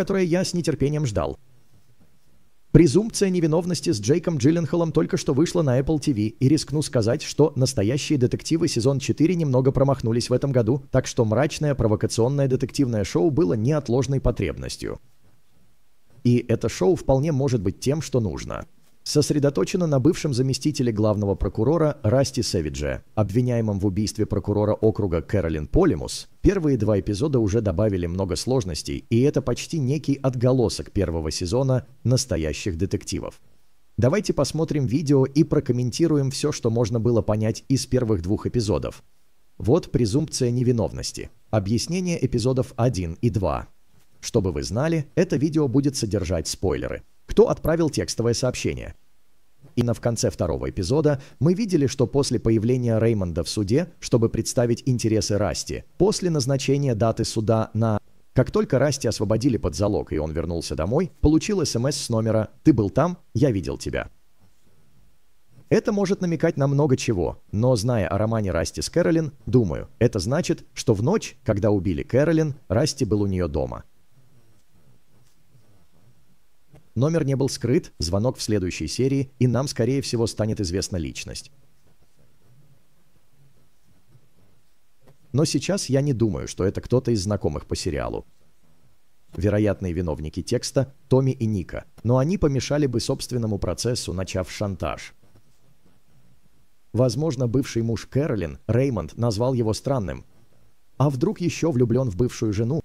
которое я с нетерпением ждал. Презумпция невиновности с Джейком Джилленхолом только что вышла на Apple TV, и рискну сказать, что настоящие детективы сезон 4 немного промахнулись в этом году, так что мрачное провокационное детективное шоу было неотложной потребностью. И это шоу вполне может быть тем, что нужно сосредоточено на бывшем заместителе главного прокурора Расти Севидже, обвиняемом в убийстве прокурора округа Кэролин Полимус, первые два эпизода уже добавили много сложностей, и это почти некий отголосок первого сезона «Настоящих детективов». Давайте посмотрим видео и прокомментируем все, что можно было понять из первых двух эпизодов. Вот презумпция невиновности. Объяснение эпизодов 1 и 2. Чтобы вы знали, это видео будет содержать спойлеры – кто отправил текстовое сообщение. И на в конце второго эпизода мы видели, что после появления Реймонда в суде, чтобы представить интересы Расти, после назначения даты суда на... Как только Расти освободили под залог и он вернулся домой, получил СМС с номера «Ты был там? Я видел тебя». Это может намекать на много чего, но, зная о романе Расти с Кэролин, думаю, это значит, что в ночь, когда убили Кэролин, Расти был у нее дома – Номер не был скрыт, звонок в следующей серии, и нам, скорее всего, станет известна личность. Но сейчас я не думаю, что это кто-то из знакомых по сериалу. Вероятные виновники текста – Томми и Ника, но они помешали бы собственному процессу, начав шантаж. Возможно, бывший муж Кэролин, Реймонд, назвал его странным. А вдруг еще влюблен в бывшую жену,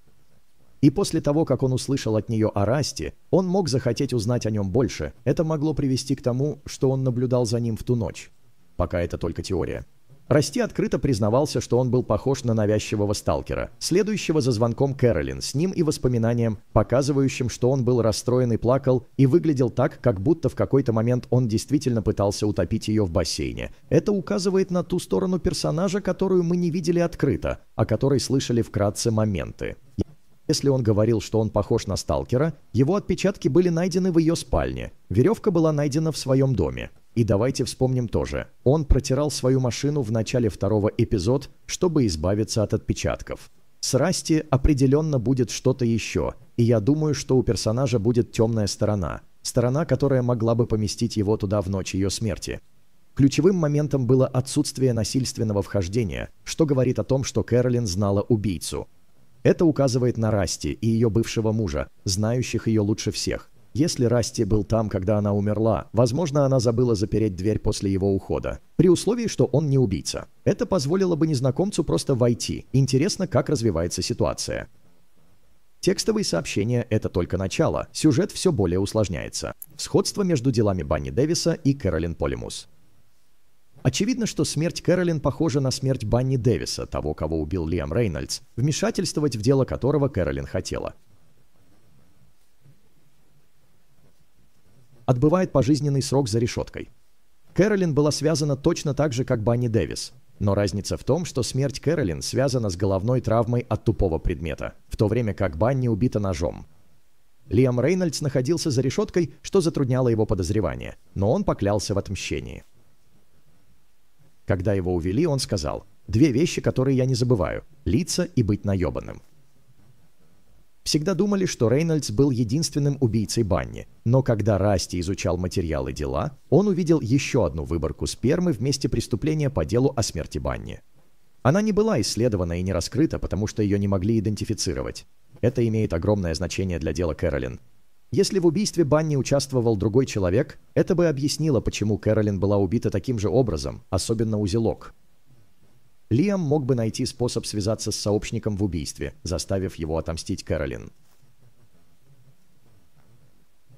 и после того, как он услышал от нее о Расте, он мог захотеть узнать о нем больше. Это могло привести к тому, что он наблюдал за ним в ту ночь. Пока это только теория. Расти открыто признавался, что он был похож на навязчивого сталкера, следующего за звонком Кэролин, с ним и воспоминанием, показывающим, что он был расстроен и плакал, и выглядел так, как будто в какой-то момент он действительно пытался утопить ее в бассейне. Это указывает на ту сторону персонажа, которую мы не видели открыто, о которой слышали вкратце моменты. Если он говорил, что он похож на сталкера, его отпечатки были найдены в ее спальне, веревка была найдена в своем доме. И давайте вспомним тоже. Он протирал свою машину в начале второго эпизод, чтобы избавиться от отпечатков. С Расти определенно будет что-то еще, и я думаю, что у персонажа будет темная сторона. Сторона, которая могла бы поместить его туда в ночь ее смерти. Ключевым моментом было отсутствие насильственного вхождения, что говорит о том, что Кэролин знала убийцу – это указывает на Расти и ее бывшего мужа, знающих ее лучше всех. Если Расти был там, когда она умерла, возможно, она забыла запереть дверь после его ухода. При условии, что он не убийца. Это позволило бы незнакомцу просто войти. Интересно, как развивается ситуация. Текстовые сообщения – это только начало, сюжет все более усложняется. Сходство между делами Банни Дэвиса и Кэролин Полимус. Очевидно, что смерть Кэролин похожа на смерть Банни Дэвиса, того, кого убил Лиам Рейнольдс, вмешательствовать в дело которого Кэролин хотела. Отбывает пожизненный срок за решеткой. Кэролин была связана точно так же, как Банни Дэвис. Но разница в том, что смерть Кэролин связана с головной травмой от тупого предмета, в то время как Банни убита ножом. Лиам Рейнольдс находился за решеткой, что затрудняло его подозревание, но он поклялся в отмщении. Когда его увели, он сказал, «Две вещи, которые я не забываю – лица и быть наебанным». Всегда думали, что Рейнольдс был единственным убийцей Банни, но когда Расти изучал материалы дела, он увидел еще одну выборку спермы в месте преступления по делу о смерти Банни. Она не была исследована и не раскрыта, потому что ее не могли идентифицировать. Это имеет огромное значение для дела Кэролин, если в убийстве Банни участвовал другой человек, это бы объяснило, почему Кэролин была убита таким же образом, особенно узелок. Лиам мог бы найти способ связаться с сообщником в убийстве, заставив его отомстить Кэролин.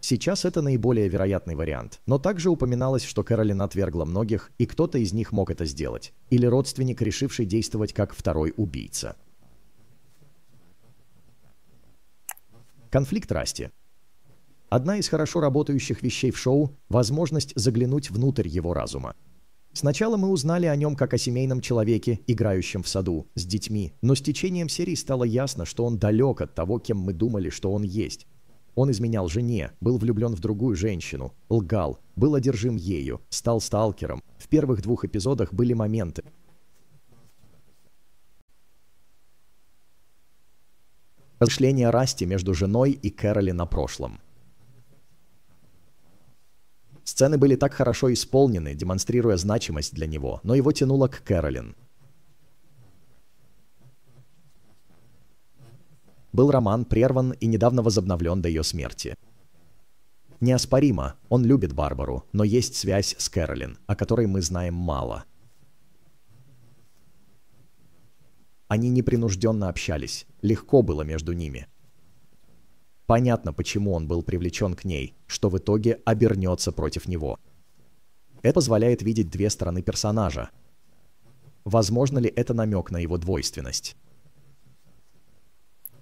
Сейчас это наиболее вероятный вариант, но также упоминалось, что Кэролин отвергла многих, и кто-то из них мог это сделать, или родственник, решивший действовать как второй убийца. Конфликт Расти. Одна из хорошо работающих вещей в шоу – возможность заглянуть внутрь его разума. Сначала мы узнали о нем как о семейном человеке, играющем в саду, с детьми, но с течением серии стало ясно, что он далек от того, кем мы думали, что он есть. Он изменял жене, был влюблен в другую женщину, лгал, был одержим ею, стал сталкером. В первых двух эпизодах были моменты, размышления Расти между женой и Кэроли на прошлом. Сцены были так хорошо исполнены, демонстрируя значимость для него, но его тянуло к Кэролин. Был роман прерван и недавно возобновлен до ее смерти. Неоспоримо, он любит Барбару, но есть связь с Кэролин, о которой мы знаем мало. Они непринужденно общались, легко было между ними – Понятно, почему он был привлечен к ней, что в итоге обернется против него. Это позволяет видеть две стороны персонажа. Возможно ли это намек на его двойственность?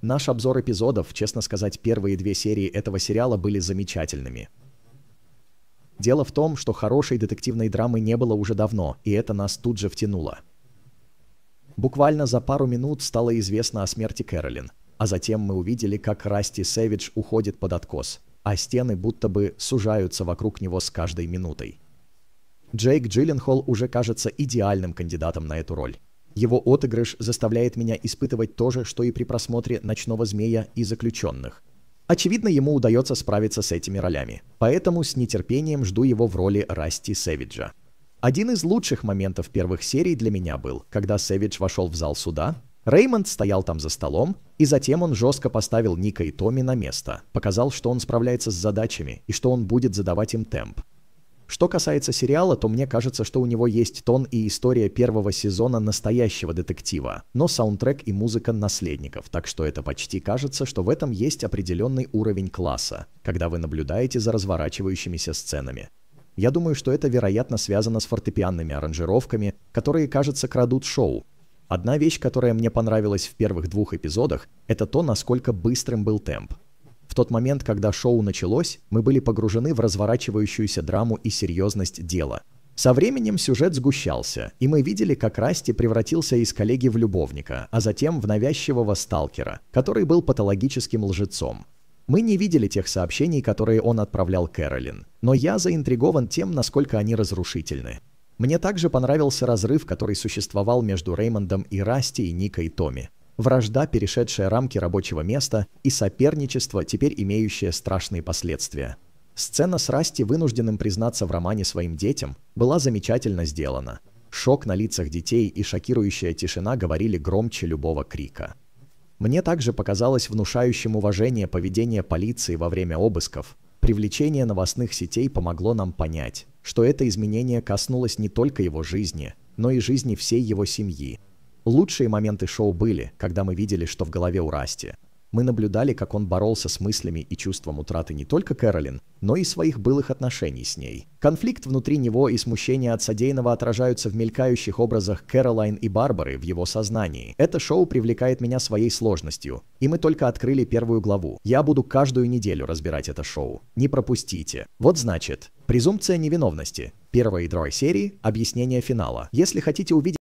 Наш обзор эпизодов, честно сказать, первые две серии этого сериала были замечательными. Дело в том, что хорошей детективной драмы не было уже давно, и это нас тут же втянуло. Буквально за пару минут стало известно о смерти Кэролин – а затем мы увидели, как Расти Сэвидж уходит под откос, а стены будто бы сужаются вокруг него с каждой минутой. Джейк Джилленхол уже кажется идеальным кандидатом на эту роль. Его отыгрыш заставляет меня испытывать то же, что и при просмотре «Ночного змея» и «Заключенных». Очевидно, ему удается справиться с этими ролями, поэтому с нетерпением жду его в роли Расти Сэвиджа. Один из лучших моментов первых серий для меня был, когда Сэвидж вошел в зал суда, Реймонд стоял там за столом, и затем он жестко поставил Ника и Томми на место, показал, что он справляется с задачами и что он будет задавать им темп. Что касается сериала, то мне кажется, что у него есть тон и история первого сезона настоящего детектива, но саундтрек и музыка наследников, так что это почти кажется, что в этом есть определенный уровень класса, когда вы наблюдаете за разворачивающимися сценами. Я думаю, что это, вероятно, связано с фортепианными аранжировками, которые, кажется, крадут шоу, Одна вещь, которая мне понравилась в первых двух эпизодах, это то, насколько быстрым был темп. В тот момент, когда шоу началось, мы были погружены в разворачивающуюся драму и серьезность дела. Со временем сюжет сгущался, и мы видели, как Расти превратился из коллеги в любовника, а затем в навязчивого сталкера, который был патологическим лжецом. Мы не видели тех сообщений, которые он отправлял Кэролин, но я заинтригован тем, насколько они разрушительны. Мне также понравился разрыв, который существовал между Реймондом и Расти и Никой Томи. Вражда, перешедшая рамки рабочего места, и соперничество, теперь имеющее страшные последствия. Сцена с Расти, вынужденным признаться в романе своим детям, была замечательно сделана. Шок на лицах детей и шокирующая тишина говорили громче любого крика. Мне также показалось внушающим уважение поведение полиции во время обысков. Привлечение новостных сетей помогло нам понять, что это изменение коснулось не только его жизни, но и жизни всей его семьи. Лучшие моменты шоу были, когда мы видели, что в голове у Расти мы наблюдали, как он боролся с мыслями и чувством утраты не только Кэролин, но и своих былых отношений с ней. Конфликт внутри него и смущение от содеянного отражаются в мелькающих образах Кэролайн и Барбары в его сознании. Это шоу привлекает меня своей сложностью, и мы только открыли первую главу. Я буду каждую неделю разбирать это шоу. Не пропустите. Вот значит, презумпция невиновности. Первая и второй серии, объяснение финала. Если хотите увидеть